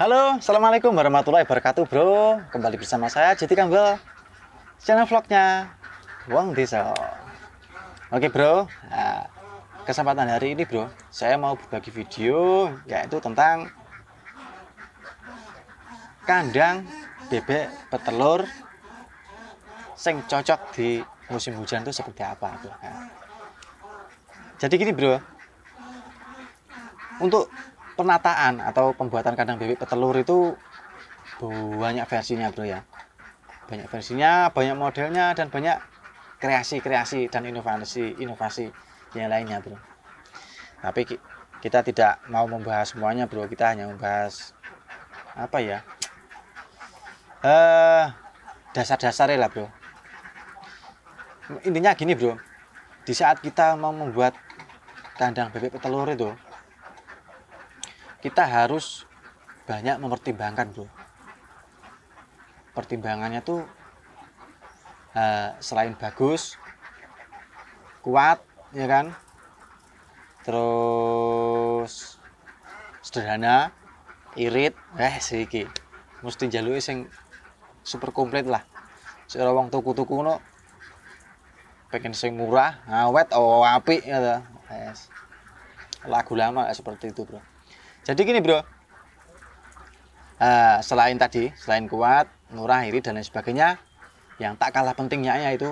Halo, Assalamualaikum warahmatullahi wabarakatuh bro Kembali bersama saya Jiti Kambel Channel vlognya Wong Diesel. Oke bro nah, Kesempatan hari ini bro Saya mau berbagi video Yaitu tentang Kandang bebek petelur Sing cocok di musim hujan itu seperti apa bro. Nah. Jadi gini bro Untuk penataan atau pembuatan kandang bebek petelur itu banyak versinya bro ya banyak versinya banyak modelnya dan banyak kreasi-kreasi dan inovasi-inovasi yang lainnya bro tapi kita tidak mau membahas semuanya bro kita hanya membahas apa ya eh dasar-dasarnya lah bro intinya gini bro di saat kita mau membuat kandang bebek petelur itu kita harus banyak mempertimbangkan bro pertimbangannya tuh uh, selain bagus kuat ya kan terus sederhana irit eh sedikit. mesti jalur sing super komplit lah Seorang wong tuku-tuku no pengen sing murah awet oh api ya yes. lagu lama seperti itu bro jadi gini bro, uh, selain tadi, selain kuat, murah, iri dan lain sebagainya, yang tak kalah pentingnya ya itu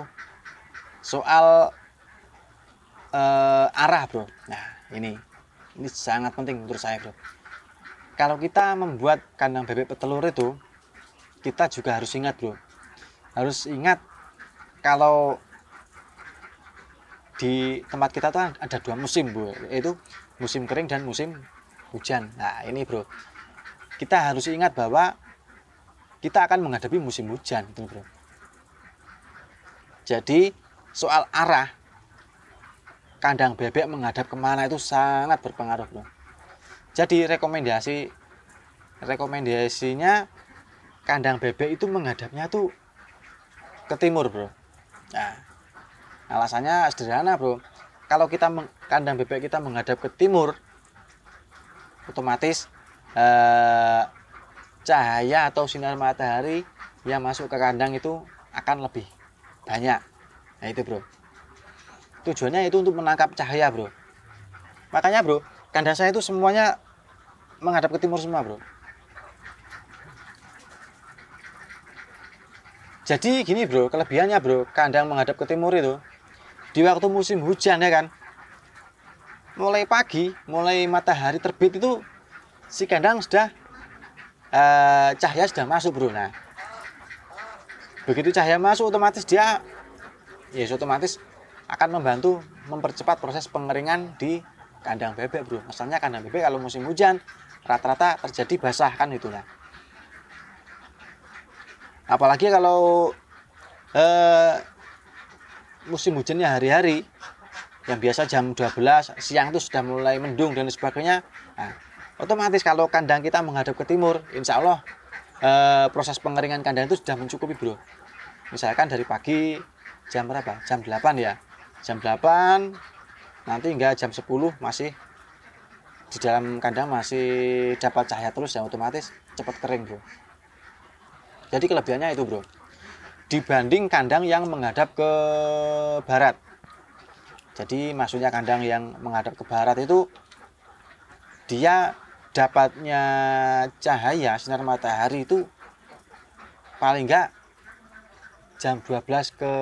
soal uh, arah bro. Nah ini, ini sangat penting menurut saya bro. Kalau kita membuat kandang bebek petelur itu, kita juga harus ingat bro, harus ingat kalau di tempat kita tuh ada dua musim bro yaitu musim kering dan musim hujan. Nah, ini bro, kita harus ingat bahwa kita akan menghadapi musim hujan, itu bro. Jadi soal arah kandang bebek menghadap kemana itu sangat berpengaruh, bro. Jadi rekomendasi rekomendasinya kandang bebek itu menghadapnya tuh ke timur, bro. Nah, alasannya sederhana, bro. Kalau kita kandang bebek kita menghadap ke timur, otomatis eh, cahaya atau sinar matahari yang masuk ke kandang itu akan lebih banyak. Nah itu bro. Tujuannya itu untuk menangkap cahaya bro. Makanya bro, kandang saya itu semuanya menghadap ke timur semua bro. Jadi gini bro, kelebihannya bro, kandang menghadap ke timur itu di waktu musim hujan ya kan, mulai pagi, mulai matahari terbit itu si kandang sudah eh, cahaya sudah masuk bro. Nah, begitu cahaya masuk otomatis dia ya otomatis akan membantu mempercepat proses pengeringan di kandang bebek bro. Misalnya kandang bebek kalau musim hujan rata-rata terjadi basah kan itu nah. Apalagi kalau eh, musim hujannya hari-hari yang biasa jam 12 siang itu sudah mulai mendung dan sebagainya nah, otomatis kalau kandang kita menghadap ke timur insya Allah e, proses pengeringan kandang itu sudah mencukupi bro misalkan dari pagi jam berapa jam 8 ya jam 8 nanti hingga jam 10 masih di dalam kandang masih dapat cahaya terus ya otomatis cepat kering bro jadi kelebihannya itu bro dibanding kandang yang menghadap ke barat jadi maksudnya kandang yang menghadap ke barat itu dia dapatnya cahaya sinar matahari itu paling enggak jam 12 ke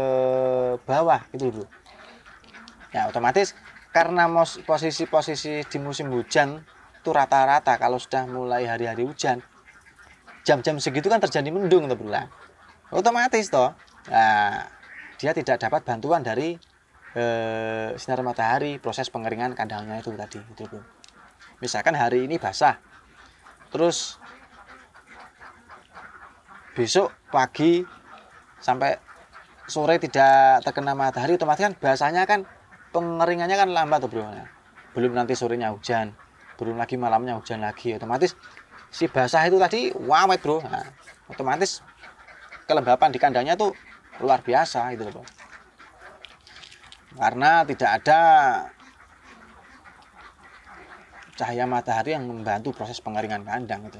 bawah itu dulu. Ya otomatis karena posisi-posisi di musim hujan itu rata-rata kalau sudah mulai hari-hari hujan jam-jam segitu kan terjadi mendung tuh gitu, berulang otomatis toh nah, dia tidak dapat bantuan dari eh, sinar matahari, proses pengeringan kandangnya itu tadi gitu Bro. Misalkan hari ini basah. Terus besok pagi sampai sore tidak terkena matahari otomatis kan basahnya kan pengeringannya kan lambat tuh Bro. Belum nanti sorenya hujan, belum lagi malamnya hujan lagi otomatis si basah itu tadi wamet bro nah, otomatis kelembapan di kandangnya tuh luar biasa gitu loh bro karena tidak ada cahaya matahari yang membantu proses pengeringan kandang itu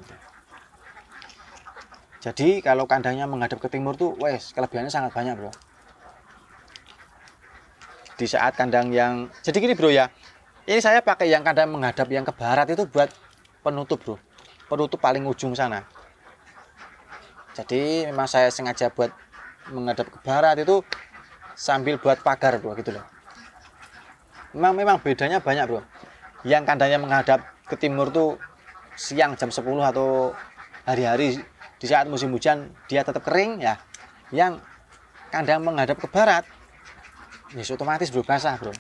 Jadi kalau kandangnya menghadap ke timur tuh wes kelebihannya sangat banyak, Bro. Di saat kandang yang jadi gini, Bro ya. Ini saya pakai yang kandang menghadap yang ke barat itu buat penutup, Bro. Penutup paling ujung sana. Jadi memang saya sengaja buat menghadap ke barat itu sambil buat pagar bro gitu loh memang memang bedanya banyak bro yang kandangnya menghadap ke timur tuh siang jam 10 atau hari-hari di saat musim hujan dia tetap kering ya yang kandang menghadap ke barat ya, ini otomatis bro basah bro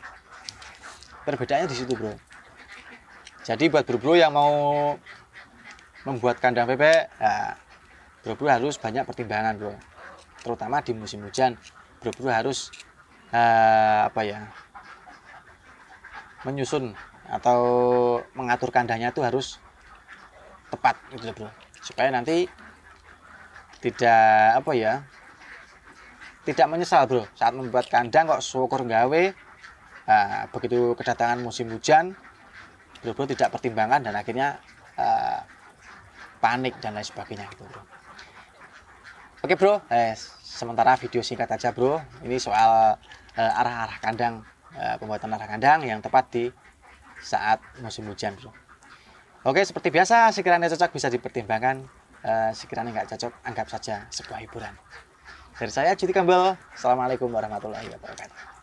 perbedaannya di situ bro jadi buat bro bro yang mau membuat kandang bebek ya, nah, bro bro harus banyak pertimbangan bro terutama di musim hujan Bro, harus uh, apa ya menyusun atau mengatur kandangnya itu harus tepat gitu bro supaya nanti tidak apa ya tidak menyesal bro saat membuat kandang kok syukur gawe uh, begitu kedatangan musim hujan bro bro tidak pertimbangan dan akhirnya uh, panik dan lain sebagainya gitu bro oke bro yes sementara video singkat aja bro ini soal eh, arah-arah kandang eh, pembuatan arah kandang yang tepat di saat musim hujan bro oke seperti biasa sekiranya cocok bisa dipertimbangkan uh, sekiranya nggak cocok anggap saja sebuah hiburan dari saya Cuti Kambel Assalamualaikum warahmatullahi wabarakatuh